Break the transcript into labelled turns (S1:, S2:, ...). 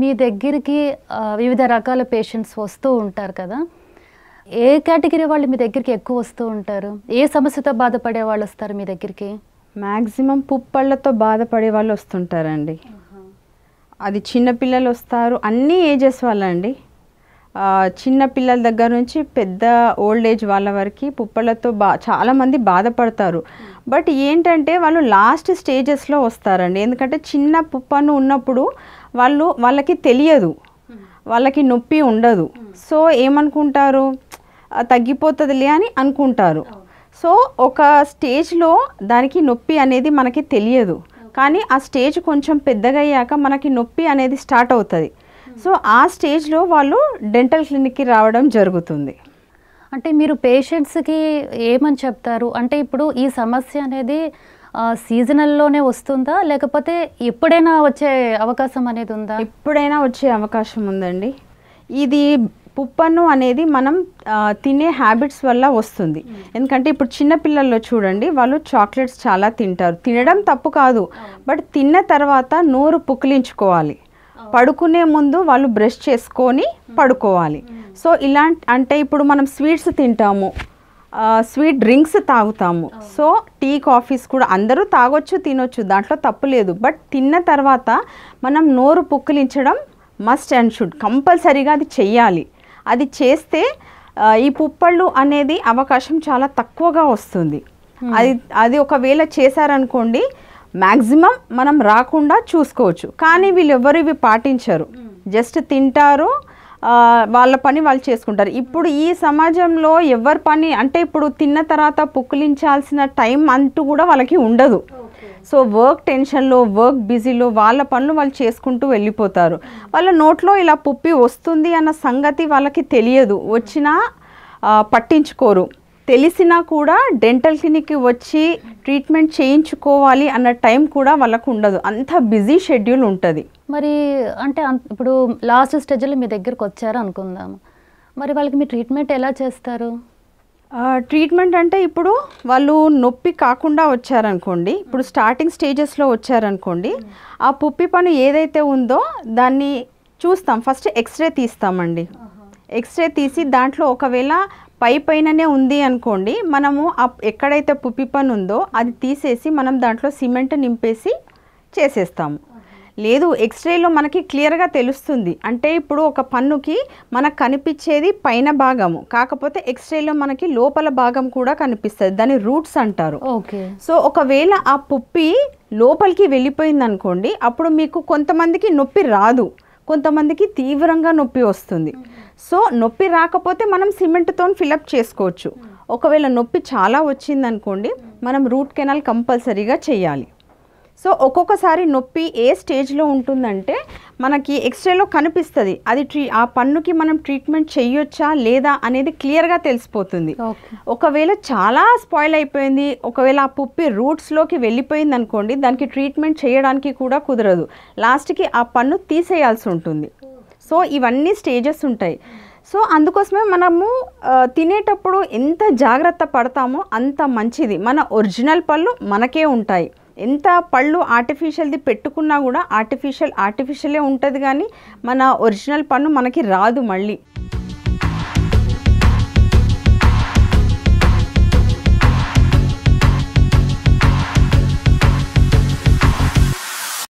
S1: మీ దగ్గరికి వివిధ రకాల పేషెంట్స్ వస్తూ ఉంటారు కదా ఏ కేటగిరీ వాళ్ళు మీ దగ్గరికి ఎక్కువ వస్తూ ఉంటారు ఏ సమస్యతో బాధపడే వాళ్ళు వస్తారు మీ
S2: దగ్గరికి మ్యాక్సిమం పుప్పళ్ళతో బాధపడే వాళ్ళు వస్తుంటారండి అది చిన్నపిల్లలు వస్తారు అన్ని ఏజెస్ వాళ్ళండి చిన్న పిల్లల దగ్గర నుంచి పెద్ద ఓల్డ్ ఏజ్ వాళ్ళ వరకు పుప్పలతో బా చాలామంది బాధపడతారు బట్ ఏంటంటే వాళ్ళు లాస్ట్ స్టేజెస్లో వస్తారండి ఎందుకంటే చిన్న పుప్పను ఉన్నప్పుడు వాళ్ళు వాళ్ళకి తెలియదు వాళ్ళకి నొప్పి ఉండదు సో ఏమనుకుంటారు తగ్గిపోతుందిలే అని అనుకుంటారు సో ఒక స్టేజ్లో దానికి నొప్పి అనేది మనకి తెలియదు కానీ ఆ స్టేజ్ కొంచెం పెద్దగా అయ్యాక మనకి నొప్పి అనేది స్టార్ట్ అవుతుంది సో ఆ స్టేజ్లో వాళ్ళు డెంటల్ క్లినిక్కి రావడం జరుగుతుంది
S1: అంటే మీరు పేషెంట్స్కి ఏమని చెప్తారు అంటే ఇప్పుడు ఈ సమస్య అనేది సీజనల్లోనే వస్తుందా లేకపోతే ఎప్పుడైనా వచ్చే అవకాశం అనేది
S2: ఉందా ఎప్పుడైనా వచ్చే అవకాశం ఉందండి ఇది పుప్పన్ను అనేది మనం తినే హ్యాబిట్స్ వల్ల వస్తుంది ఎందుకంటే ఇప్పుడు చిన్నపిల్లల్లో చూడండి వాళ్ళు చాక్లెట్స్ చాలా తింటారు తినడం తప్పు కాదు బట్ తిన్న తర్వాత నోరు పుక్కిలించుకోవాలి పడుకునే ముందు వాళ్ళు బ్రష్ చేసుకొని పడుకోవాలి సో ఇలాంటి అంటే ఇప్పుడు మనం స్వీట్స్ తింటాము స్వీట్ డ్రింక్స్ తాగుతాము సో టీ కాఫీస్ కూడా అందరూ తాగొచ్చు తినొచ్చు దాంట్లో తప్పు లేదు బట్ తిన్న తర్వాత మనం నోరు పుక్కిలించడం మస్ట్ అండ్ షుడ్ కంపల్సరీగా అది చెయ్యాలి అది చేస్తే ఈ పుప్పళ్ళు అనేది అవకాశం చాలా తక్కువగా వస్తుంది అది అది ఒకవేళ చేశారనుకోండి మ్యాక్సిమం మనం రాకుండా చూసుకోవచ్చు కానీ వీళ్ళు ఎవరు ఇవి పాటించరు hmm. జస్ట్ తింటారు వాళ్ళ పని వాళ్ళు చేసుకుంటారు ఇప్పుడు ఈ సమాజంలో ఎవరి పని అంటే ఇప్పుడు తిన్న తర్వాత పుక్కిలించాల్సిన టైం అంటూ కూడా వాళ్ళకి ఉండదు సో వర్క్ టెన్షన్లో వర్క్ బిజీలో వాళ్ళ పనులు వాళ్ళు చేసుకుంటూ వెళ్ళిపోతారు hmm. వాళ్ళ నోట్లో ఇలా పుప్పి వస్తుంది అన్న సంగతి వాళ్ళకి తెలియదు వచ్చినా పట్టించుకోరు తెలిసినా కూడా డెంటల్ క్లినిక్కి వచ్చి ట్రీట్మెంట్ చేయించుకోవాలి అన్న టైం కూడా వాళ్ళకు ఉండదు అంత బిజీ షెడ్యూల్ ఉంటుంది
S1: మరి అంటే ఇప్పుడు లాస్ట్ స్టేజ్లో మీ దగ్గరకు వచ్చారు అనుకుందాం మరి వాళ్ళకి మీ ట్రీట్మెంట్
S2: ఎలా చేస్తారు ట్రీట్మెంట్ అంటే ఇప్పుడు వాళ్ళు నొప్పి కాకుండా వచ్చారనుకోండి ఇప్పుడు స్టార్టింగ్ స్టేజెస్లో వచ్చారనుకోండి ఆ పుప్పి పని ఏదైతే ఉందో దాన్ని చూస్తాం ఫస్ట్ ఎక్స్రే తీస్తామండి ఎక్స్రే తీసి దాంట్లో ఒకవేళ పై పైననే ఉంది అనుకోండి మనము ఎక్కడైతే పుప్పి పని ఉందో అది తీసేసి మనం దాంట్లో సిమెంట్ నింపేసి చేసేస్తాము లేదు ఎక్స్రేలో మనకి క్లియర్గా తెలుస్తుంది అంటే ఇప్పుడు ఒక పన్నుకి మనకు కనిపించేది పైన భాగము కాకపోతే ఎక్స్రేలో మనకి లోపల భాగం కూడా కనిపిస్తుంది దాని రూట్స్ అంటారు ఓకే సో ఒకవేళ ఆ పుప్పి లోపలికి వెళ్ళిపోయింది అనుకోండి అప్పుడు మీకు కొంతమందికి నొప్పి రాదు కొంతమందికి తీవ్రంగా నొప్పి వస్తుంది సో నొప్పి రాకపోతే మనం సిమెంట్తో ఫిలప్ చేసుకోవచ్చు ఒకవేళ నొప్పి చాలా వచ్చిందనుకోండి మనం రూట్ కెనాల్ కంపల్సరీగా చేయాలి సో ఒక్కొక్కసారి నొప్పి ఏ స్టేజ్లో ఉంటుందంటే మనకి ఎక్స్రేలో కనిపిస్తుంది అది ట్రీ ఆ పన్నుకి మనం ట్రీట్మెంట్ చేయొచ్చా లేదా అనేది క్లియర్గా తెలిసిపోతుంది ఒకవేళ చాలా స్పాయిల్ అయిపోయింది ఒకవేళ ఆ పుప్పి రూట్స్లోకి వెళ్ళిపోయింది అనుకోండి దానికి ట్రీట్మెంట్ చేయడానికి కూడా కుదరదు లాస్ట్కి ఆ పన్ను తీసేయాల్సి ఉంటుంది సో ఇవన్నీ స్టేజెస్ ఉంటాయి సో అందుకోసమే మనము తినేటప్పుడు ఎంత జాగ్రత్త పడతామో అంత మంచిది మన ఒరిజినల్ పళ్ళు మనకే ఉంటాయి ఎంత పళ్ళు ఆర్టిఫిషియల్ది పెట్టుకున్నా కూడా ఆర్టిఫిషియల్ ఆర్టిఫిషియలే ఉంటుంది కానీ మన ఒరిజినల్ పన్ను మనకి రాదు మళ్ళీ